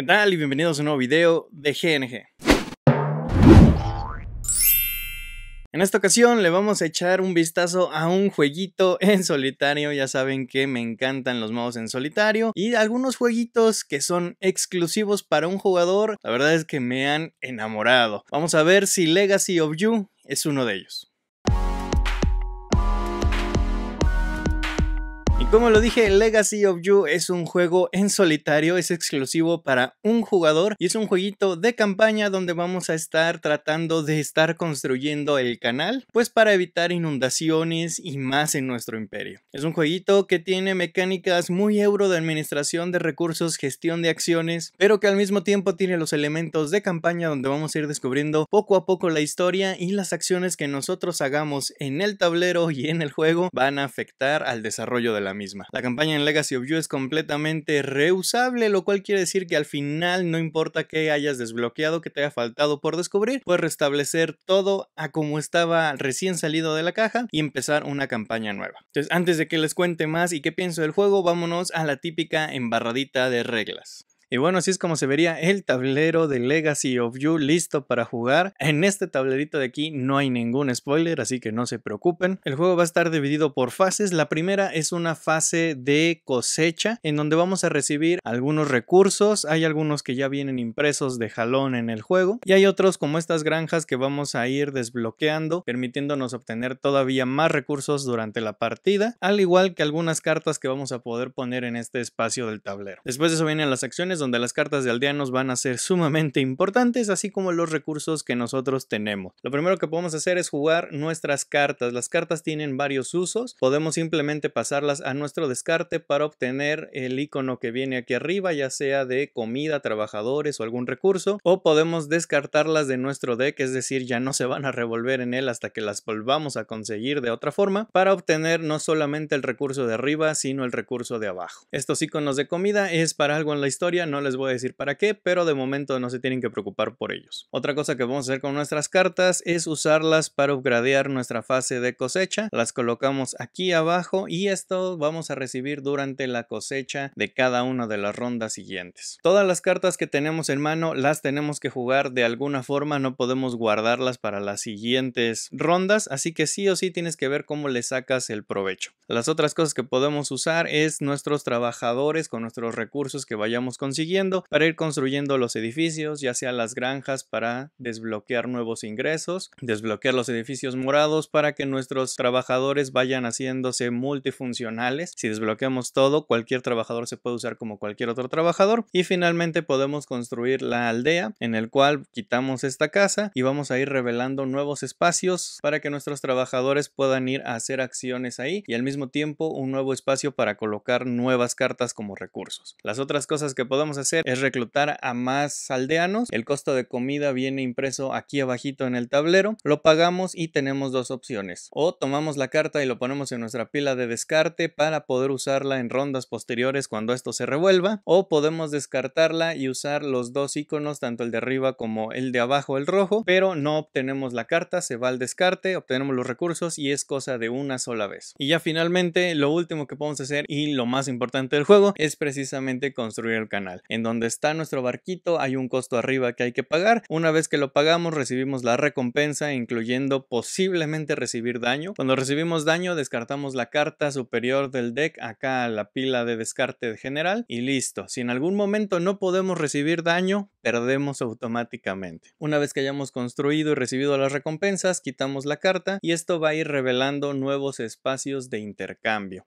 ¿Qué tal? Y bienvenidos a un nuevo video de GNG. En esta ocasión le vamos a echar un vistazo a un jueguito en solitario, ya saben que me encantan los modos en solitario y algunos jueguitos que son exclusivos para un jugador, la verdad es que me han enamorado. Vamos a ver si Legacy of You es uno de ellos. Como lo dije, Legacy of You es un juego en solitario, es exclusivo para un jugador y es un jueguito de campaña donde vamos a estar tratando de estar construyendo el canal, pues para evitar inundaciones y más en nuestro imperio. Es un jueguito que tiene mecánicas muy euro de administración de recursos, gestión de acciones, pero que al mismo tiempo tiene los elementos de campaña donde vamos a ir descubriendo poco a poco la historia y las acciones que nosotros hagamos en el tablero y en el juego van a afectar al desarrollo de la misma. La campaña en Legacy of You es completamente reusable, lo cual quiere decir que al final no importa qué hayas desbloqueado, que te haya faltado por descubrir, puedes restablecer todo a como estaba recién salido de la caja y empezar una campaña nueva. Entonces, antes de que les cuente más y qué pienso del juego, vámonos a la típica embarradita de reglas. Y bueno, así es como se vería el tablero de Legacy of You listo para jugar. En este tablerito de aquí no hay ningún spoiler, así que no se preocupen. El juego va a estar dividido por fases. La primera es una fase de cosecha en donde vamos a recibir algunos recursos. Hay algunos que ya vienen impresos de jalón en el juego y hay otros como estas granjas que vamos a ir desbloqueando, permitiéndonos obtener todavía más recursos durante la partida, al igual que algunas cartas que vamos a poder poner en este espacio del tablero. Después de eso vienen las acciones donde las cartas de aldeanos van a ser sumamente importantes, así como los recursos que nosotros tenemos. Lo primero que podemos hacer es jugar nuestras cartas. Las cartas tienen varios usos. Podemos simplemente pasarlas a nuestro descarte para obtener el icono que viene aquí arriba, ya sea de comida, trabajadores o algún recurso, o podemos descartarlas de nuestro deck, es decir, ya no se van a revolver en él hasta que las volvamos a conseguir de otra forma, para obtener no solamente el recurso de arriba, sino el recurso de abajo. Estos iconos de comida es para algo en la historia, no les voy a decir para qué, pero de momento no se tienen que preocupar por ellos. Otra cosa que vamos a hacer con nuestras cartas es usarlas para upgradear nuestra fase de cosecha. Las colocamos aquí abajo y esto vamos a recibir durante la cosecha de cada una de las rondas siguientes. Todas las cartas que tenemos en mano las tenemos que jugar de alguna forma, no podemos guardarlas para las siguientes rondas, así que sí o sí tienes que ver cómo le sacas el provecho. Las otras cosas que podemos usar es nuestros trabajadores con nuestros recursos que vayamos consiguiendo para ir construyendo los edificios, ya sea las granjas para desbloquear nuevos ingresos, desbloquear los edificios morados para que nuestros trabajadores vayan haciéndose multifuncionales. Si desbloqueamos todo, cualquier trabajador se puede usar como cualquier otro trabajador y finalmente podemos construir la aldea en el cual quitamos esta casa y vamos a ir revelando nuevos espacios para que nuestros trabajadores puedan ir a hacer acciones ahí y al mismo tiempo un nuevo espacio para colocar nuevas cartas como recursos. Las otras cosas que podemos a hacer es reclutar a más aldeanos. El costo de comida viene impreso aquí abajito en el tablero. Lo pagamos y tenemos dos opciones. O tomamos la carta y lo ponemos en nuestra pila de descarte para poder usarla en rondas posteriores cuando esto se revuelva. O podemos descartarla y usar los dos iconos, tanto el de arriba como el de abajo, el rojo. Pero no obtenemos la carta, se va al descarte, obtenemos los recursos y es cosa de una sola vez. Y ya finalmente, lo último que podemos hacer y lo más importante del juego es precisamente construir el canal. En donde está nuestro barquito hay un costo arriba que hay que pagar. Una vez que lo pagamos recibimos la recompensa incluyendo posiblemente recibir daño. Cuando recibimos daño descartamos la carta superior del deck acá a la pila de descarte general y listo. Si en algún momento no podemos recibir daño perdemos automáticamente. Una vez que hayamos construido y recibido las recompensas quitamos la carta y esto va a ir revelando nuevos espacios de intercambio.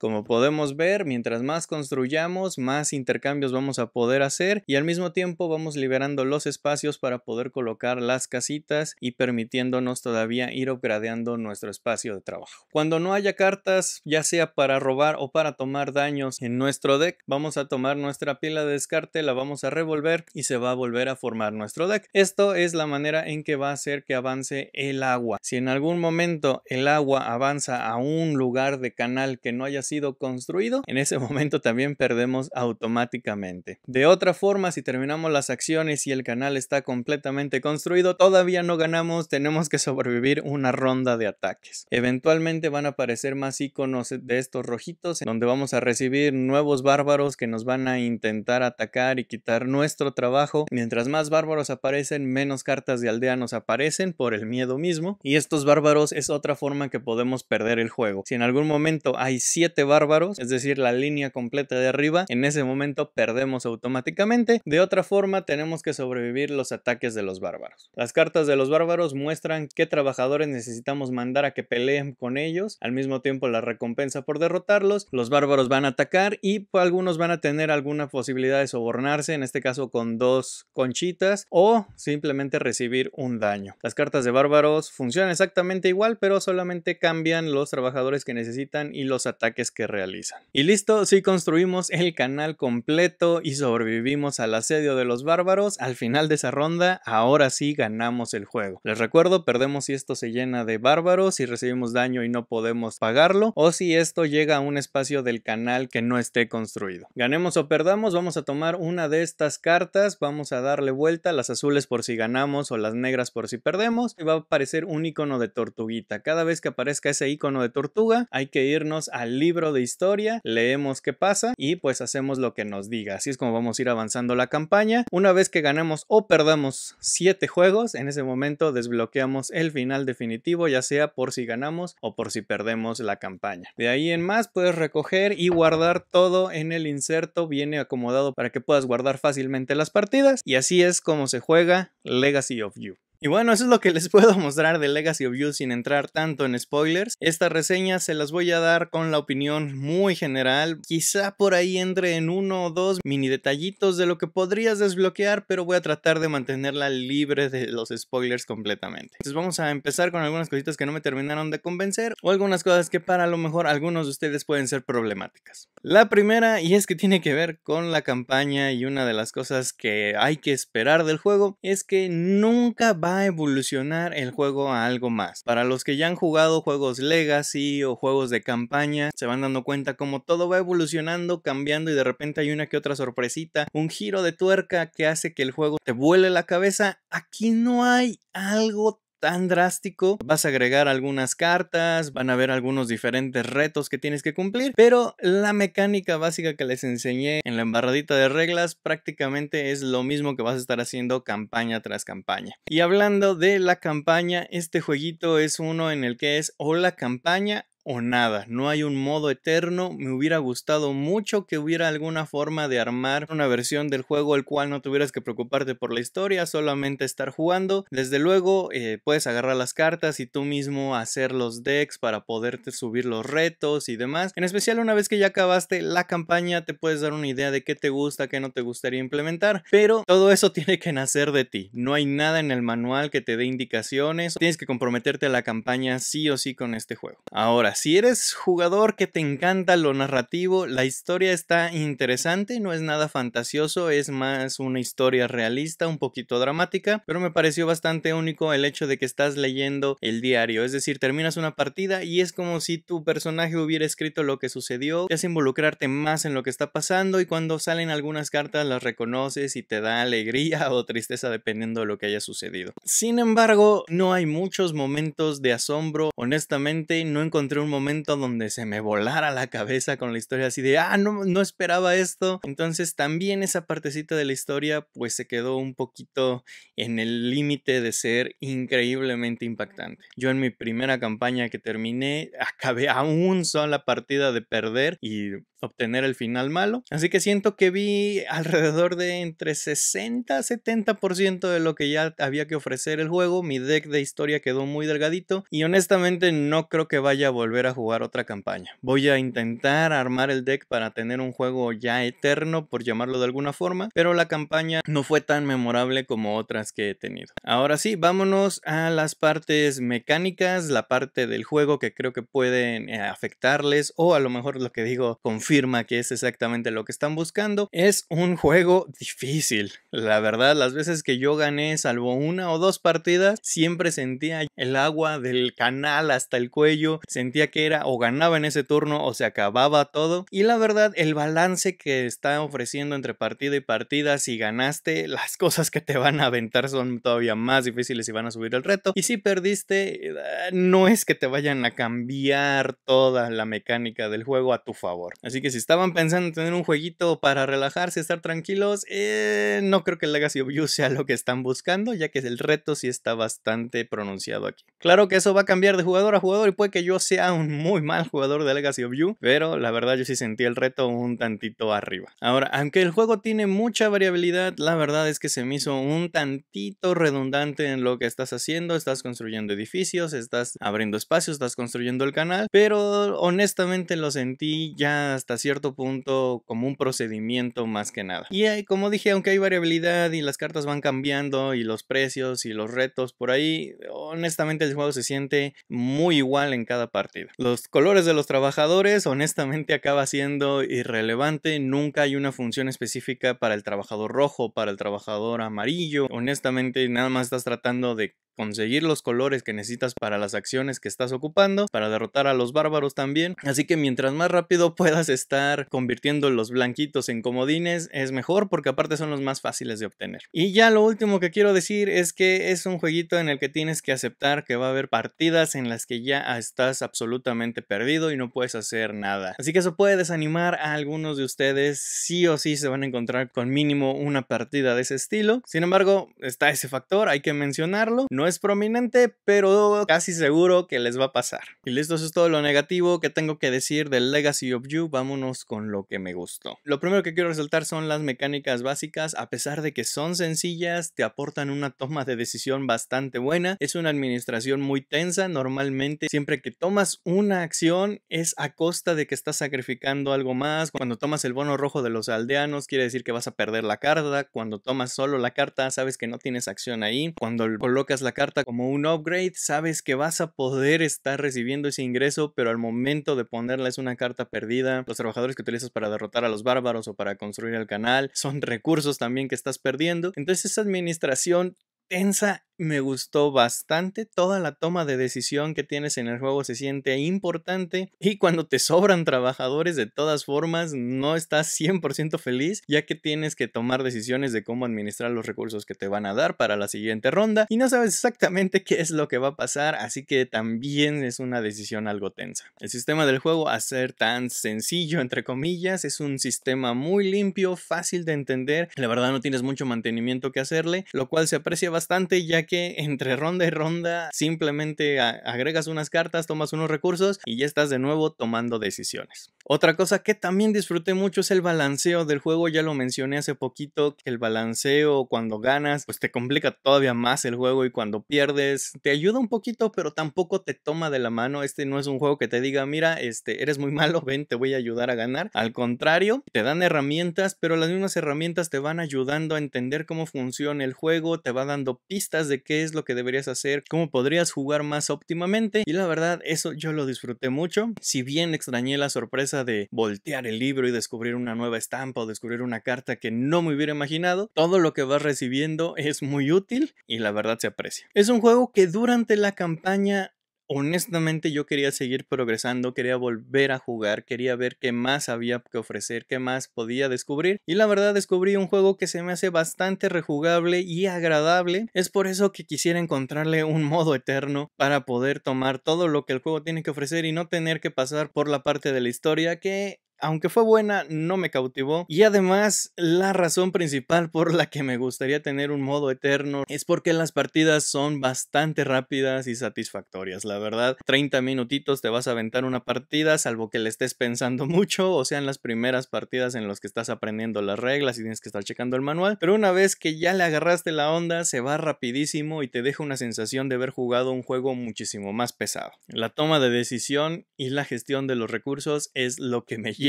Como podemos ver, mientras más construyamos, más intercambios vamos a poder hacer y al mismo tiempo vamos liberando los espacios para poder colocar las casitas y permitiéndonos todavía ir upgradeando nuestro espacio de trabajo. Cuando no haya cartas, ya sea para robar o para tomar daños en nuestro deck, vamos a tomar nuestra pila de descarte, la vamos a revolver y se va a volver a formar nuestro deck. Esto es la manera en que va a hacer que avance el agua. Si en algún momento el agua avanza a un lugar de canal que no haya sido construido, en ese momento también perdemos automáticamente. De otra forma, si terminamos las acciones y el canal está completamente construido, todavía no ganamos, tenemos que sobrevivir una ronda de ataques. Eventualmente van a aparecer más iconos de estos rojitos, donde vamos a recibir nuevos bárbaros que nos van a intentar atacar y quitar nuestro trabajo. Mientras más bárbaros aparecen, menos cartas de aldea nos aparecen por el miedo mismo. Y estos bárbaros es otra forma que podemos perder el juego. Si en algún momento hay siete bárbaros, es decir, la línea completa de arriba, en ese momento perdemos automáticamente. De otra forma, tenemos que sobrevivir los ataques de los bárbaros. Las cartas de los bárbaros muestran qué trabajadores necesitamos mandar a que peleen con ellos, al mismo tiempo la recompensa por derrotarlos, los bárbaros van a atacar y algunos van a tener alguna posibilidad de sobornarse, en este caso con dos conchitas o simplemente recibir un daño. Las cartas de bárbaros funcionan exactamente igual, pero solamente cambian los trabajadores que necesitan y los ataques que realizan. Y listo, si construimos el canal completo y sobrevivimos al asedio de los bárbaros, al final de esa ronda, ahora sí ganamos el juego. Les recuerdo, perdemos si esto se llena de bárbaros, si recibimos daño y no podemos pagarlo, o si esto llega a un espacio del canal que no esté construido. Ganemos o perdamos, vamos a tomar una de estas cartas, vamos a darle vuelta, las azules por si ganamos o las negras por si perdemos, y va a aparecer un icono de tortuguita. Cada vez que aparezca ese icono de tortuga, hay que irnos al libro de historia, leemos qué pasa y pues hacemos lo que nos diga. Así es como vamos a ir avanzando la campaña. Una vez que ganamos o perdamos siete juegos, en ese momento desbloqueamos el final definitivo, ya sea por si ganamos o por si perdemos la campaña. De ahí en más puedes recoger y guardar todo en el inserto, viene acomodado para que puedas guardar fácilmente las partidas y así es como se juega Legacy of You. Y bueno, eso es lo que les puedo mostrar de Legacy of You sin entrar tanto en spoilers. Esta reseña se las voy a dar con la opinión muy general. Quizá por ahí entre en uno o dos mini detallitos de lo que podrías desbloquear, pero voy a tratar de mantenerla libre de los spoilers completamente. Entonces vamos a empezar con algunas cositas que no me terminaron de convencer o algunas cosas que para lo mejor algunos de ustedes pueden ser problemáticas. La primera, y es que tiene que ver con la campaña y una de las cosas que hay que esperar del juego, es que nunca va a evolucionar el juego a algo más. Para los que ya han jugado juegos legacy o juegos de campaña, se van dando cuenta como todo va evolucionando, cambiando y de repente hay una que otra sorpresita, un giro de tuerca que hace que el juego te vuele la cabeza. Aquí no hay algo tan drástico. Vas a agregar algunas cartas, van a haber algunos diferentes retos que tienes que cumplir, pero la mecánica básica que les enseñé en la embarradita de reglas prácticamente es lo mismo que vas a estar haciendo campaña tras campaña. Y hablando de la campaña, este jueguito es uno en el que es o la campaña o nada. No hay un modo eterno. Me hubiera gustado mucho que hubiera alguna forma de armar una versión del juego el cual no tuvieras que preocuparte por la historia, solamente estar jugando. Desde luego, eh, puedes agarrar las cartas y tú mismo hacer los decks para poderte subir los retos y demás. En especial, una vez que ya acabaste la campaña, te puedes dar una idea de qué te gusta, qué no te gustaría implementar. Pero todo eso tiene que nacer de ti. No hay nada en el manual que te dé indicaciones. Tienes que comprometerte a la campaña sí o sí con este juego. Ahora, si eres jugador que te encanta lo narrativo, la historia está interesante, no es nada fantasioso, es más una historia realista, un poquito dramática, pero me pareció bastante único el hecho de que estás leyendo el diario, es decir, terminas una partida y es como si tu personaje hubiera escrito lo que sucedió, te hace involucrarte más en lo que está pasando y cuando salen algunas cartas las reconoces y te da alegría o tristeza dependiendo de lo que haya sucedido. Sin embargo, no hay muchos momentos de asombro, honestamente no encontré un momento donde se me volara la cabeza con la historia así de, ah, no, no esperaba esto. Entonces también esa partecita de la historia pues se quedó un poquito en el límite de ser increíblemente impactante. Yo en mi primera campaña que terminé acabé a un sola partida de perder y obtener el final malo. Así que siento que vi alrededor de entre 60 y 70% de lo que ya había que ofrecer el juego. Mi deck de historia quedó muy delgadito y honestamente no creo que vaya a volver a jugar otra campaña. Voy a intentar armar el deck para tener un juego ya eterno, por llamarlo de alguna forma, pero la campaña no fue tan memorable como otras que he tenido. Ahora sí, vámonos a las partes mecánicas, la parte del juego que creo que pueden eh, afectarles o a lo mejor lo que digo, con que es exactamente lo que están buscando. Es un juego difícil, la verdad, las veces que yo gané, salvo una o dos partidas, siempre sentía el agua del canal hasta el cuello, sentía que era o ganaba en ese turno o se acababa todo. Y la verdad, el balance que está ofreciendo entre partida y partida, si ganaste, las cosas que te van a aventar son todavía más difíciles y van a subir el reto. Y si perdiste, eh, no es que te vayan a cambiar toda la mecánica del juego a tu favor. Así Así que si estaban pensando en tener un jueguito para relajarse, estar tranquilos, eh, no creo que el Legacy of You sea lo que están buscando, ya que el reto sí está bastante pronunciado aquí. Claro que eso va a cambiar de jugador a jugador y puede que yo sea un muy mal jugador de Legacy of You, pero la verdad yo sí sentí el reto un tantito arriba. Ahora, aunque el juego tiene mucha variabilidad, la verdad es que se me hizo un tantito redundante en lo que estás haciendo, estás construyendo edificios, estás abriendo espacios, estás construyendo el canal, pero honestamente lo sentí ya hasta hasta cierto punto como un procedimiento más que nada. Y como dije, aunque hay variabilidad y las cartas van cambiando y los precios y los retos por ahí, honestamente el juego se siente muy igual en cada partida. Los colores de los trabajadores honestamente acaba siendo irrelevante, nunca hay una función específica para el trabajador rojo, para el trabajador amarillo, honestamente nada más estás tratando de conseguir los colores que necesitas para las acciones que estás ocupando, para derrotar a los bárbaros también. Así que mientras más rápido puedas estar convirtiendo los blanquitos en comodines, es mejor porque aparte son los más fáciles de obtener. Y ya lo último que quiero decir es que es un jueguito en el que tienes que aceptar que va a haber partidas en las que ya estás absolutamente perdido y no puedes hacer nada. Así que eso puede desanimar a algunos de ustedes, sí o sí se van a encontrar con mínimo una partida de ese estilo. Sin embargo, está ese factor, hay que mencionarlo. No es prominente, pero casi seguro que les va a pasar. Y listo, eso es todo lo negativo que tengo que decir del Legacy of You. Vámonos con lo que me gustó. Lo primero que quiero resaltar son las mecánicas básicas. A pesar de que son sencillas, te aportan una toma de decisión bastante buena. Es una administración muy tensa. Normalmente, siempre que tomas una acción, es a costa de que estás sacrificando algo más. Cuando tomas el bono rojo de los aldeanos, quiere decir que vas a perder la carta. Cuando tomas solo la carta, sabes que no tienes acción ahí. Cuando colocas la carta como un upgrade, sabes que vas a poder estar recibiendo ese ingreso, pero al momento de ponerla es una carta perdida. Los trabajadores que utilizas para derrotar a los bárbaros o para construir el canal son recursos también que estás perdiendo. Entonces esa administración tensa me gustó bastante. Toda la toma de decisión que tienes en el juego se siente importante. Y cuando te sobran trabajadores, de todas formas, no estás 100% feliz, ya que tienes que tomar decisiones de cómo administrar los recursos que te van a dar para la siguiente ronda. Y no sabes exactamente qué es lo que va a pasar, así que también es una decisión algo tensa. El sistema del juego, a ser tan sencillo, entre comillas, es un sistema muy limpio, fácil de entender. La verdad, no tienes mucho mantenimiento que hacerle, lo cual se aprecia bastante, ya que que entre ronda y ronda simplemente agregas unas cartas, tomas unos recursos y ya estás de nuevo tomando decisiones. Otra cosa que también disfruté mucho es el balanceo del juego, ya lo mencioné hace poquito, que el balanceo cuando ganas pues te complica todavía más el juego y cuando pierdes te ayuda un poquito pero tampoco te toma de la mano, este no es un juego que te diga mira este eres muy malo, ven te voy a ayudar a ganar, al contrario te dan herramientas pero las mismas herramientas te van ayudando a entender cómo funciona el juego, te va dando pistas de qué es lo que deberías hacer, cómo podrías jugar más óptimamente y la verdad eso yo lo disfruté mucho, si bien extrañé la sorpresa de voltear el libro y descubrir una nueva estampa o descubrir una carta que no me hubiera imaginado, todo lo que vas recibiendo es muy útil y la verdad se aprecia. Es un juego que durante la campaña honestamente yo quería seguir progresando, quería volver a jugar, quería ver qué más había que ofrecer, qué más podía descubrir y la verdad descubrí un juego que se me hace bastante rejugable y agradable, es por eso que quisiera encontrarle un modo eterno para poder tomar todo lo que el juego tiene que ofrecer y no tener que pasar por la parte de la historia que aunque fue buena, no me cautivó. Y además, la razón principal por la que me gustaría tener un modo eterno es porque las partidas son bastante rápidas y satisfactorias, la verdad. 30 minutitos te vas a aventar una partida, salvo que le estés pensando mucho, o sean las primeras partidas en las que estás aprendiendo las reglas y tienes que estar checando el manual. Pero una vez que ya le agarraste la onda, se va rapidísimo y te deja una sensación de haber jugado un juego muchísimo más pesado. La toma de decisión y la gestión de los recursos es lo que me lleva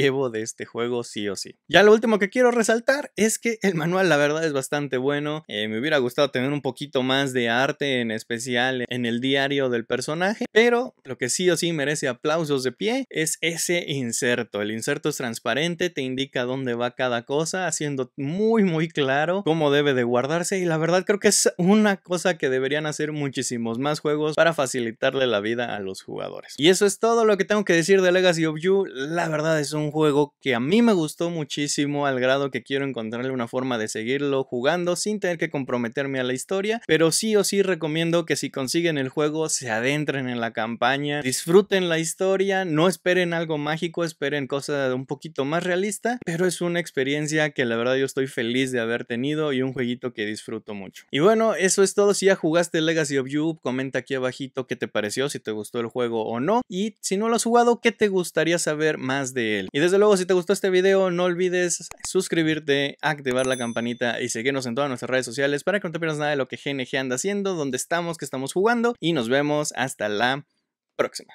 llevo de este juego sí o sí. Ya lo último que quiero resaltar es que el manual la verdad es bastante bueno. Eh, me hubiera gustado tener un poquito más de arte en especial en el diario del personaje, pero lo que sí o sí merece aplausos de pie es ese inserto. El inserto es transparente, te indica dónde va cada cosa, haciendo muy muy claro cómo debe de guardarse y la verdad creo que es una cosa que deberían hacer muchísimos más juegos para facilitarle la vida a los jugadores. Y eso es todo lo que tengo que decir de Legacy of You. La verdad es un juego que a mí me gustó muchísimo al grado que quiero encontrarle una forma de seguirlo jugando sin tener que comprometerme a la historia, pero sí o sí recomiendo que si consiguen el juego se adentren en la campaña, disfruten la historia, no esperen algo mágico, esperen cosas un poquito más realista, pero es una experiencia que la verdad yo estoy feliz de haber tenido y un jueguito que disfruto mucho. Y bueno, eso es todo, si ya jugaste Legacy of You, comenta aquí abajito qué te pareció, si te gustó el juego o no, y si no lo has jugado, qué te gustaría saber más de él. Y desde luego, si te gustó este video, no olvides suscribirte, activar la campanita y seguirnos en todas nuestras redes sociales para que no te pierdas nada de lo que GNG anda haciendo, dónde estamos, qué estamos jugando y nos vemos hasta la próxima.